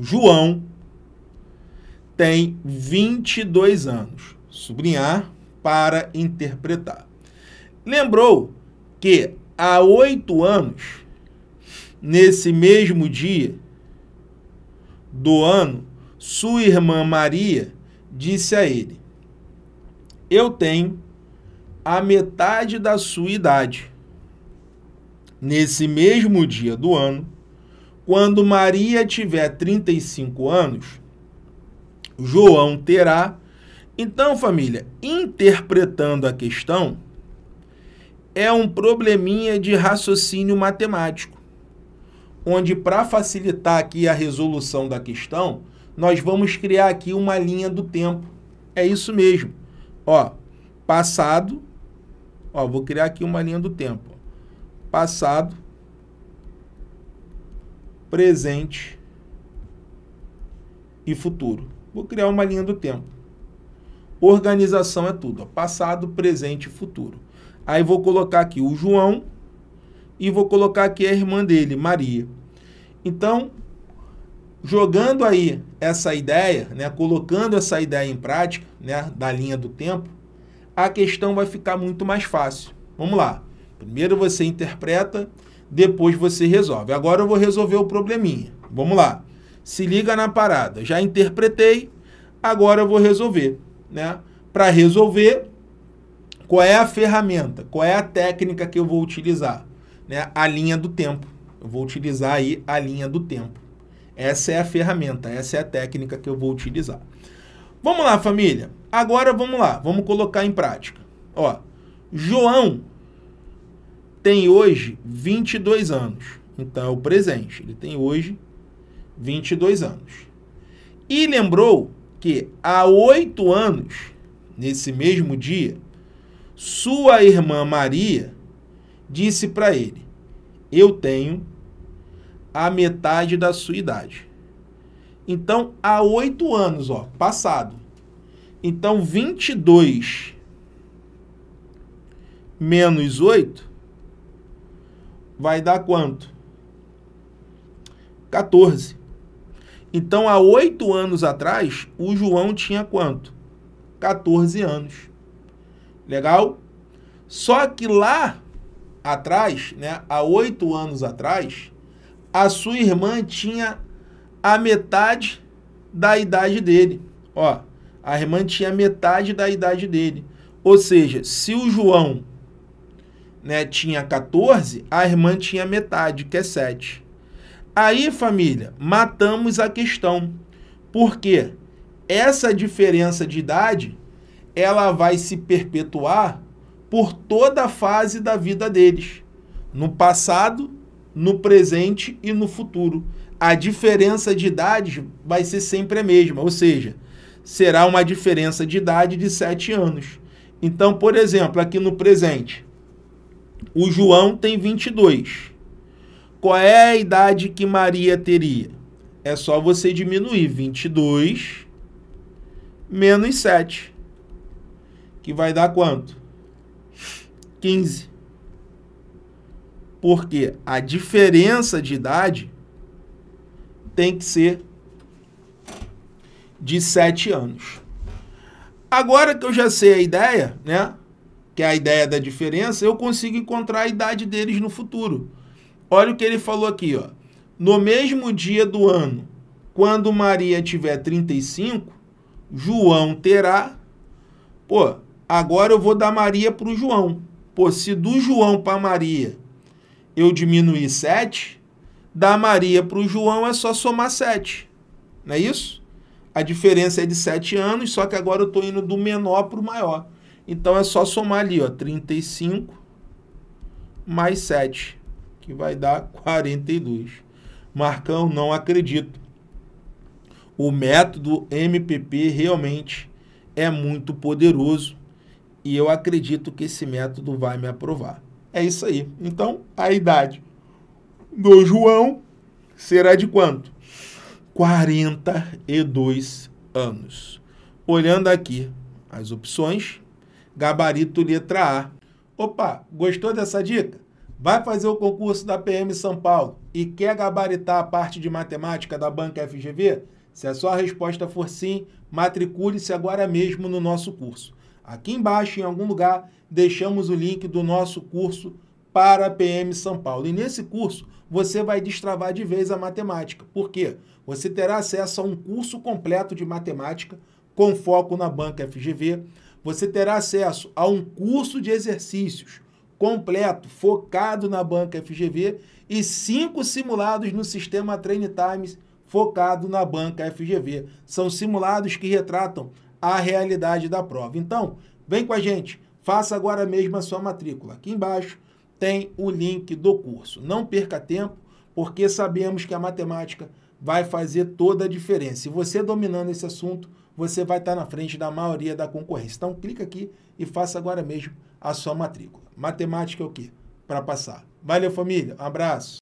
João tem 22 anos. Sublinhar para interpretar. Lembrou que há oito anos, nesse mesmo dia do ano, sua irmã Maria disse a ele: Eu tenho a metade da sua idade. Nesse mesmo dia do ano, quando Maria tiver 35 anos, João terá. Então, família, interpretando a questão, é um probleminha de raciocínio matemático, onde para facilitar aqui a resolução da questão, nós vamos criar aqui uma linha do tempo. É isso mesmo. Ó, passado, ó, vou criar aqui uma linha do tempo. Passado, presente e futuro. Vou criar uma linha do tempo. Organização é tudo, ó. passado, presente e futuro. Aí vou colocar aqui o João e vou colocar aqui a irmã dele, Maria. Então, jogando aí essa ideia, né, colocando essa ideia em prática, né, da linha do tempo, a questão vai ficar muito mais fácil. Vamos lá. Primeiro você interpreta, depois você resolve. Agora eu vou resolver o probleminha. Vamos lá. Se liga na parada. Já interpretei, agora eu vou resolver, né? Para resolver, qual é a ferramenta? Qual é a técnica que eu vou utilizar? Né? A linha do tempo. Eu vou utilizar aí a linha do tempo. Essa é a ferramenta, essa é a técnica que eu vou utilizar. Vamos lá, família. Agora vamos lá, vamos colocar em prática. Ó, João tem hoje 22 anos. Então é o presente. Ele tem hoje 22 anos. E lembrou que há oito anos, nesse mesmo dia, sua irmã Maria disse para ele: Eu tenho a metade da sua idade. Então, há oito anos, ó, passado. Então, 22 menos 8 vai dar quanto? 14. Então, há oito anos atrás, o João tinha quanto? 14 anos. Legal? Só que lá atrás, né, há oito anos atrás, a sua irmã tinha a metade da idade dele. Ó, a irmã tinha metade da idade dele. Ou seja, se o João né, tinha 14, a irmã tinha metade, que é 7. Aí, família, matamos a questão. Porque essa diferença de idade, ela vai se perpetuar por toda a fase da vida deles. No passado, no presente e no futuro. A diferença de idade vai ser sempre a mesma, ou seja, será uma diferença de idade de 7 anos. Então, por exemplo, aqui no presente, o João tem 22. Qual é a idade que Maria teria? É só você diminuir 22 menos 7, que vai dar quanto? 15. Porque a diferença de idade tem que ser de 7 anos. Agora que eu já sei a ideia, né? que é a ideia da diferença, eu consigo encontrar a idade deles no futuro. Olha o que ele falou aqui, ó. No mesmo dia do ano, quando Maria tiver 35, João terá. Pô, agora eu vou dar Maria para o João. Pô, se do João para Maria eu diminuir 7, da Maria para o João é só somar 7. Não é isso? A diferença é de 7 anos, só que agora eu estou indo do menor para o maior. Então é só somar ali, ó, 35 mais 7, que vai dar 42. Marcão, não acredito. O método MPP realmente é muito poderoso e eu acredito que esse método vai me aprovar. É isso aí. Então, a idade do João será de quanto? 42 anos. Olhando aqui as opções, gabarito letra A. Opa, gostou dessa dica? Vai fazer o concurso da PM São Paulo e quer gabaritar a parte de matemática da Banca FGV? Se a sua resposta for sim, matricule-se agora mesmo no nosso curso. Aqui embaixo, em algum lugar, deixamos o link do nosso curso para a PM São Paulo. E nesse curso, você vai destravar de vez a matemática. Por quê? Você terá acesso a um curso completo de matemática com foco na Banca FGV você terá acesso a um curso de exercícios completo, focado na banca FGV e cinco simulados no sistema Train Times focado na banca FGV. São simulados que retratam a realidade da prova. Então, vem com a gente, faça agora mesmo a sua matrícula. Aqui embaixo tem o link do curso. Não perca tempo, porque sabemos que a matemática vai fazer toda a diferença. E você dominando esse assunto, você vai estar na frente da maioria da concorrência. Então clica aqui e faça agora mesmo a sua matrícula. Matemática é o quê? Para passar. Valeu, família. Um abraço.